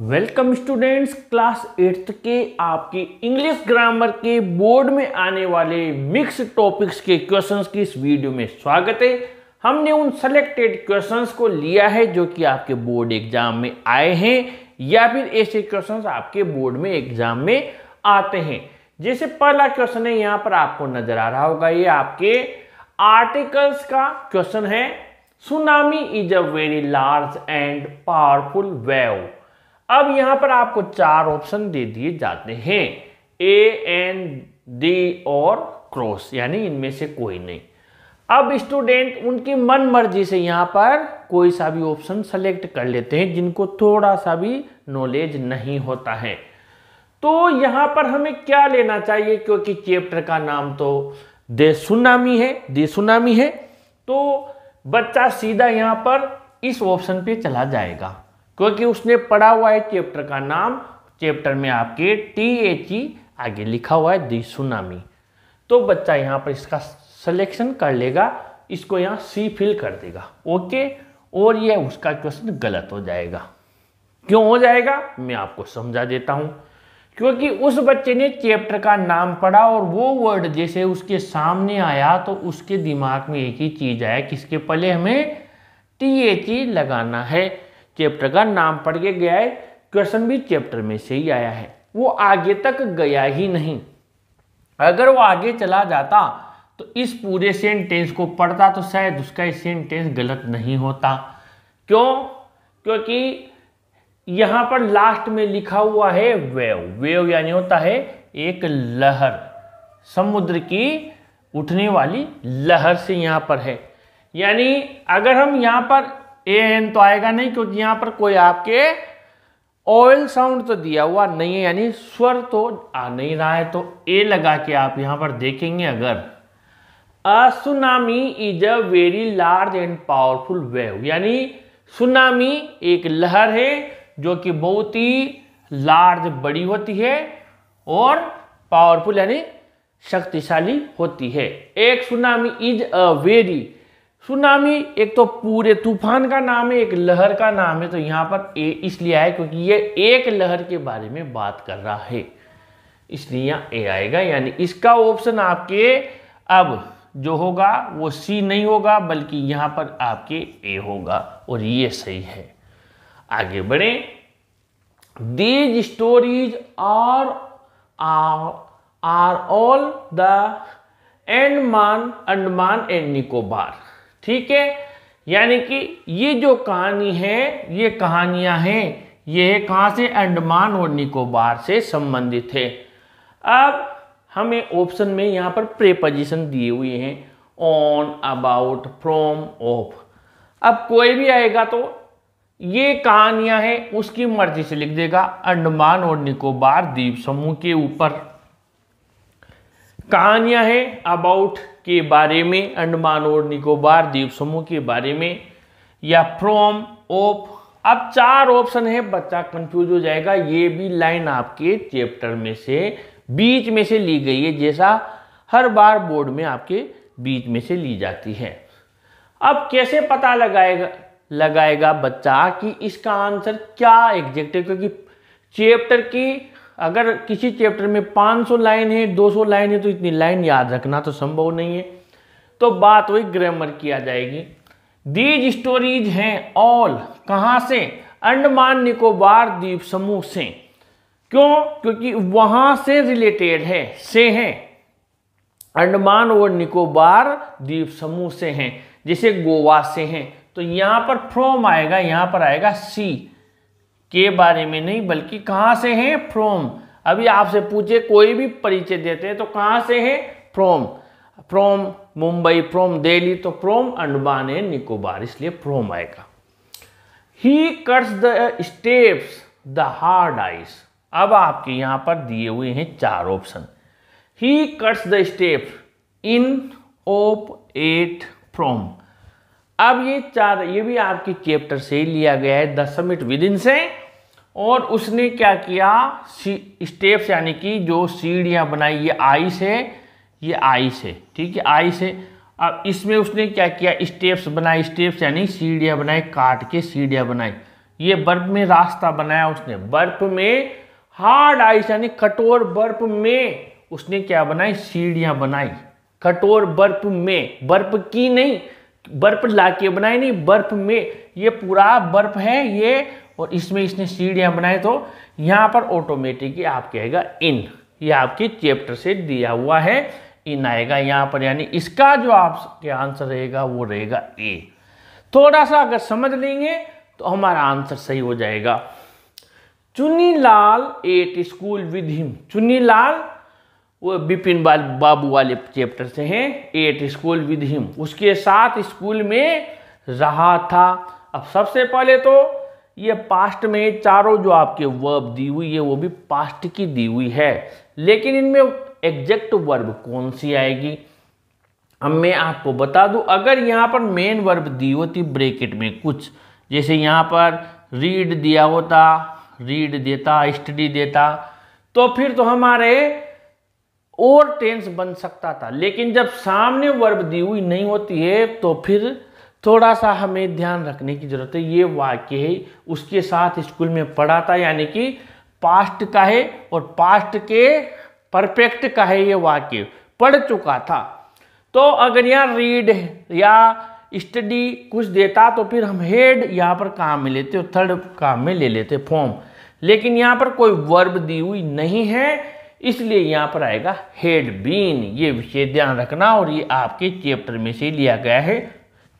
welcome students class eighth के आपके English grammar के बोर्ड में आने वाले मिक्स टॉपिक्स के क्वेश्चंस की इस वीडियो में स्वागत है हमने उन सेलेक्टेड क्वेश्चंस को लिया है जो कि आपके बोर्ड एग्जाम में आए हैं या फिर ऐसे क्वेश्चंस आपके बोर्ड में एग्जाम में आते हैं जैसे पहला क्वेश्चन है यहाँ पर आपको नजर आ रहा होगा ये आपके आर्टिकल्स का क्वेश्चन है tsunami is a very large and powerful wave अब यहां पर आपको चार ऑप्शन दे दिए जाते हैं ए एन डी और क्रॉस यानी इनमें से कोई नहीं अब स्टूडेंट उनकी मन मर्जी से यहाँ पर कोई सा भी ऑप्शन सेलेक्ट कर लेते हैं जिनको थोड़ा सा भी नॉलेज नहीं होता है तो यहां पर हमें क्या लेना चाहिए क्योंकि चैप्टर का नाम तो देसुनामी है देसुनामी है तो बच्चा सीधा यहाँ पर इस ऑप्शन पे चला जाएगा क्योंकि उसने पढ़ा हुआ है चैप्टर का नाम चैप्टर में आपके टी एच ई आगे लिखा हुआ है दी सुनामी तो बच्चा यहाँ पर इसका सिलेक्शन कर लेगा इसको यहाँ सी फिल कर देगा ओके और यह उसका क्वेश्चन गलत हो जाएगा क्यों हो जाएगा मैं आपको समझा देता हूँ क्योंकि उस बच्चे ने चैप्टर का नाम पढ़ा और वो वर्ड जैसे उसके सामने आया तो उसके दिमाग में एक ही चीज़ आया किसके पहले हमें टी एच ई लगाना है चैप्टर का नाम पढ़ के गया है क्वेश्चन भी चैप्टर में से ही आया है वो आगे तक गया ही नहीं अगर वो आगे चला जाता तो इस पूरे सेंटेंस को पढ़ता तो शायद उसका सेंटेंस गलत नहीं होता क्यों क्योंकि यहां पर लास्ट में लिखा हुआ है वेव वेव यानी होता है एक लहर समुद्र की उठने वाली लहर से यहाँ पर है यानी अगर हम यहाँ पर ए एन तो आएगा नहीं क्योंकि यहां पर कोई आपके ऑयल साउंड तो दिया हुआ नहीं है यानी स्वर तो आ नहीं रहा है तो ए लगा के आप यहां पर देखेंगे अगर a tsunami is a very large and powerful wave यानी सुनामी एक लहर है जो कि बहुत ही लार्ज बड़ी होती है और पावरफुल यानी शक्तिशाली होती है एक tsunami is a very tsunami एक तो पूरे तूफान का नाम है एक लहर का नाम है तो यहाँ पर ए इसलिए आए क्योंकि ये एक लहर के बारे में बात कर रहा है इसलिए यहाँ ए आएगा यानी इसका ऑप्शन आपके अब जो होगा वो सी नहीं होगा बल्कि यहाँ पर आपके ए होगा और ये सही है आगे बढ़े these stories are are all the Andaman Andaman and Nicobar ठीक है यानी कि ये जो कहानी है ये कहानियां हैं ये है से अंडमान और निकोबार से संबंधित है अब हमें ऑप्शन में यहां पर प्रेपोजिशन दिए हुए हैं ऑन अबाउट फ्रॉम ऑफ अब कोई भी आएगा तो ये कहानियां हैं उसकी मर्जी से लिख देगा अंडमान और निकोबार द्वीप समूह के ऊपर कहानियां हैं अबाउट के बारे में अंडमान और निकोबार द्वीप समूह के बारे में या फ्रॉम ऑफ अब चार ऑप्शन है बच्चा कंफ्यूज हो जाएगा ये भी लाइन आपके चैप्टर में से बीच में से ली गई है जैसा हर बार बोर्ड में आपके बीच में से ली जाती है अब कैसे पता लगाएगा लगाएगा बच्चा कि इसका आंसर क्या एग्जैक्ट है क्योंकि चैप्टर की अगर किसी चैप्टर में 500 लाइन है 200 लाइन है तो इतनी लाइन याद रखना तो संभव नहीं है तो बात वही ग्रामर की आ जाएगी दीज स्टोरीज हैं ऑल कहाँ से अंडमान निकोबार द्वीप समूह से क्यों क्योंकि वहाँ से रिलेटेड है से हैं अंडमान और निकोबार द्वीप समूह से हैं जैसे गोवा से हैं तो यहाँ पर फ्रॉम आएगा यहाँ पर आएगा सी के बारे में नहीं बल्कि कहाँ से हैं फ्रॉम अभी आपसे पूछे कोई भी परिचय देते हैं तो कहाँ से हैं from from Mumbai from Delhi तो फ्रॉम अंडमान एंड निकोबार इसलिए फ्रॉम आएगा he cuts the steps the hard ice अब आपके यहाँ पर दिए हुए हैं चार option he cuts the steps in of at from अब ये चार ये भी आपके चैप्टर से लिया गया है द समिट विद इन से और उसने क्या किया स्टेप्स यानी कि जो सीढ़ियाँ बनाई ये आई से ये आई से ठीक है आई से अब इसमें उसने क्या किया स्टेप्स बनाए स्टेप्स यानी सीढ़ियाँ बनाई काट के सीढ़ियाँ बनाई ये बर्फ में रास्ता बनाया उसने बर्फ में हार्ड आइस यानी कठोर बर्फ में उसने क्या बनाई सीढ़ियाँ बनाई कठोर बर्फ में बर्फ की नहीं बर्फ ला के बनाए नहीं बर्फ में ये पूरा बर्फ है ये और इसमें इसने सीढ़ियाँ बनाए तो यहाँ पर ऑटोमेटिक आप कहेगा इन ये आपके चैप्टर से दिया हुआ है इन आएगा यहाँ पर यानी इसका जो आपके आंसर रहेगा वो रहेगा ए थोड़ा सा अगर समझ लेंगे तो हमारा आंसर सही हो जाएगा Chuni Lal at school with him Chuni Lal वो बिपिन बाबू वाले चैप्टर से हैं एट स्कूल विद हिम उसके साथ स्कूल में रहा था अब सबसे पहले तो ये पास्ट में चारों जो आपके वर्ब दी हुई है वो भी पास्ट की दी हुई है लेकिन इनमें एग्जैक्ट वर्ब कौन सी आएगी अब मैं आपको बता दूं अगर यहाँ पर मेन वर्ब दी होती ब्रेकेट में कुछ जैसे यहाँ पर रीड दिया होता रीड देता स्टडी देता तो फिर तो हमारे और टेंस बन सकता था लेकिन जब सामने वर्ब दी हुई नहीं होती है तो फिर थोड़ा सा हमें ध्यान रखने की ज़रूरत है ये वाक्य है उसके साथ स्कूल में पढ़ा था यानी कि पास्ट का है और पास्ट के परफेक्ट का है ये वाक्य पढ़ चुका था तो अगर यहाँ रीड या स्टडी कुछ देता तो फिर हम हेड यहाँ पर काम में लेते और थर्ड काम में ले लेते फॉर्म लेकिन यहाँ पर कोई वर्ब दी हुई नहीं है इसलिए यहाँ पर आएगा हेड बीन ये विषय ध्यान रखना और ये आपके चैप्टर में से लिया गया है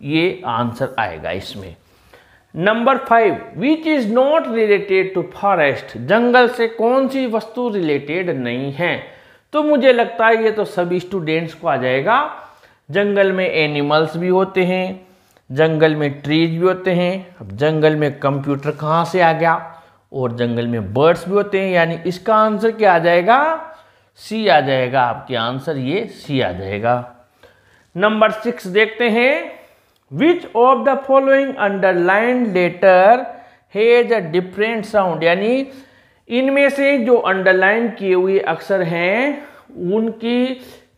ये आंसर आएगा इसमें number five which is not related to forest जंगल से कौन सी वस्तु रिलेटेड नहीं है तो मुझे लगता है ये तो सभी स्टूडेंट्स को आ जाएगा जंगल में एनिमल्स भी होते हैं जंगल में ट्रीज भी होते हैं अब जंगल में कंप्यूटर कहाँ से आ गया और जंगल में बर्ड्स भी होते हैं यानी इसका आंसर क्या आ जाएगा सी आ जाएगा आपके आंसर ये सी आ जाएगा नंबर सिक्स देखते हैं which of the following underline letter has a different sound यानी इनमें से जो अंडरलाइन किए हुए अक्षर हैं उनकी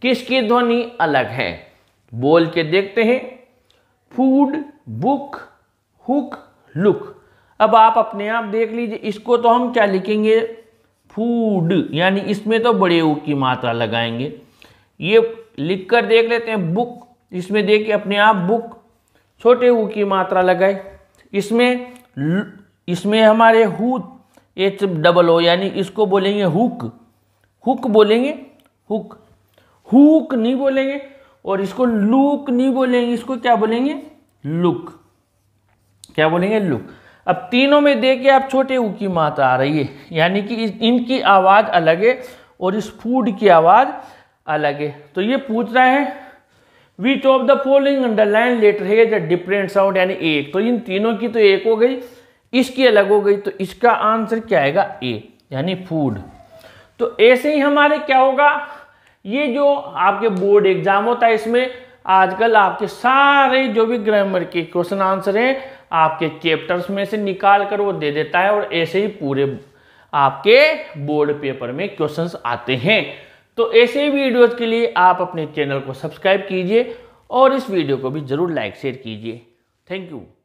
किसकी ध्वनि अलग है बोल के देखते हैं फूड बुक हुक लुक अब आप अपने आप देख लीजिए इसको तो हम क्या लिखेंगे फूड यानी इसमें तो बड़े ऊ की मात्रा लगाएंगे ये लिख कर देख लेते हैं बुक इसमें देखिए अपने आप बुक छोटे ऊ की मात्रा लगाए इसमें इसमें हमारे हुत एच डबल ओ यानी इसको बोलेंगे हुक हुक बोलेंगे हुक हुक नहीं बोलेंगे और इसको लुक नहीं बोलेंगे इसको क्या बोलेंगे लुक क्या बोलेंगे लुक अब तीनों में देखिए आप छोटे ऊ की मात्रा आ रही है यानी कि इनकी आवाज़ अलग है और इस फूड की आवाज़ अलग है तो ये पूछ रहा है which of the following underline letter has different sound यानी एक तो इन तीनों की तो एक हो गई इसकी अलग हो गई तो इसका आंसर क्या आएगा ए यानी फूड तो ऐसे ही हमारे क्या होगा ये जो आपके बोर्ड एग्जाम होता है इसमें आजकल आपके सारे जो भी ग्रामर के क्वेश्चन आंसर हैं आपके चैप्टर्स में से निकाल कर वो दे देता है और ऐसे ही पूरे आपके बोर्ड पेपर में क्वेश्चंस आते हैं तो ऐसे वीडियोज के लिए आप अपने चैनल को सब्सक्राइब कीजिए और इस वीडियो को भी ज़रूर लाइक शेयर कीजिए थैंक यू